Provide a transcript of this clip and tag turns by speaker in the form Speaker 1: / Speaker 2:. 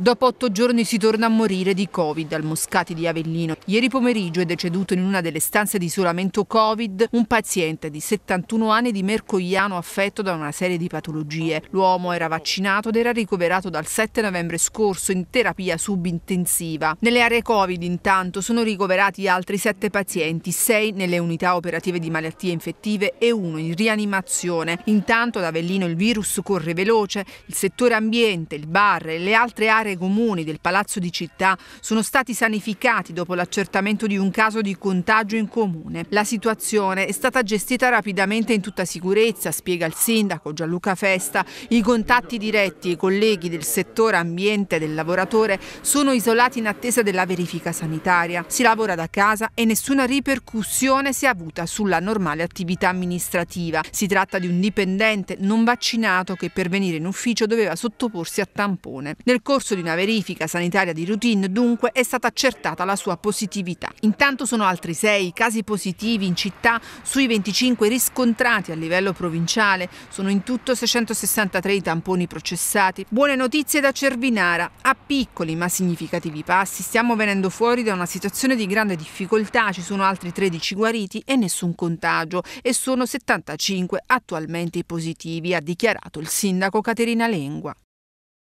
Speaker 1: Dopo otto giorni si torna a morire di Covid al Moscati di Avellino. Ieri pomeriggio è deceduto in una delle stanze di isolamento Covid un paziente di 71 anni di Mercogliano affetto da una serie di patologie. L'uomo era vaccinato ed era ricoverato dal 7 novembre scorso in terapia subintensiva. Nelle aree Covid intanto sono ricoverati altri sette pazienti, sei nelle unità operative di malattie infettive e uno in rianimazione. Intanto ad Avellino il virus corre veloce, il settore ambiente, il bar e le altre aree aree comuni del Palazzo di Città sono stati sanificati dopo l'accertamento di un caso di contagio in comune. La situazione è stata gestita rapidamente in tutta sicurezza, spiega il sindaco Gianluca Festa. I contatti diretti e i colleghi del settore ambiente del lavoratore sono isolati in attesa della verifica sanitaria. Si lavora da casa e nessuna ripercussione si è avuta sulla normale attività amministrativa. Si tratta di un dipendente non vaccinato che per venire in ufficio doveva sottoporsi a tampone. Nel corso corso di una verifica sanitaria di routine, dunque, è stata accertata la sua positività. Intanto sono altri sei casi positivi in città sui 25 riscontrati a livello provinciale. Sono in tutto 663 i tamponi processati. Buone notizie da Cervinara. A piccoli ma significativi passi stiamo venendo fuori da una situazione di grande difficoltà. Ci sono altri 13 guariti e nessun contagio e sono 75 attualmente positivi, ha dichiarato il sindaco Caterina Lengua.